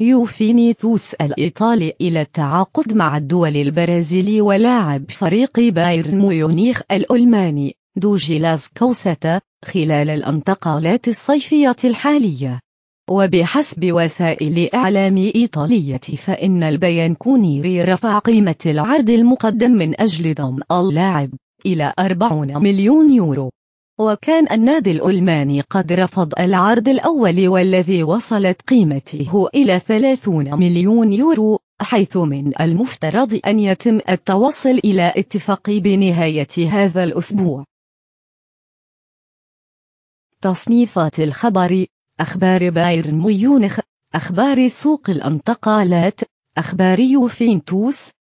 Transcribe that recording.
يوفيني توس الإيطالي إلى التعاقد مع الدول البرازيلي ولاعب فريق بايرن ميونيخ الألماني دوجيلاس كوساتا خلال الانتقالات الصيفية الحالية وبحسب وسائل إعلام إيطالية فإن البيان كونيري رفع قيمة العرض المقدم من أجل ضم اللاعب إلى 40 مليون يورو وكان النادي الألماني قد رفض العرض الأول والذي وصلت قيمته إلى 30 مليون يورو حيث من المفترض أن يتم التوصل إلى اتفاق بنهاية هذا الأسبوع تصنيفات الخبر أخبار بايرن ميونخ أخبار سوق الانتقالات أخبار يوفينتوس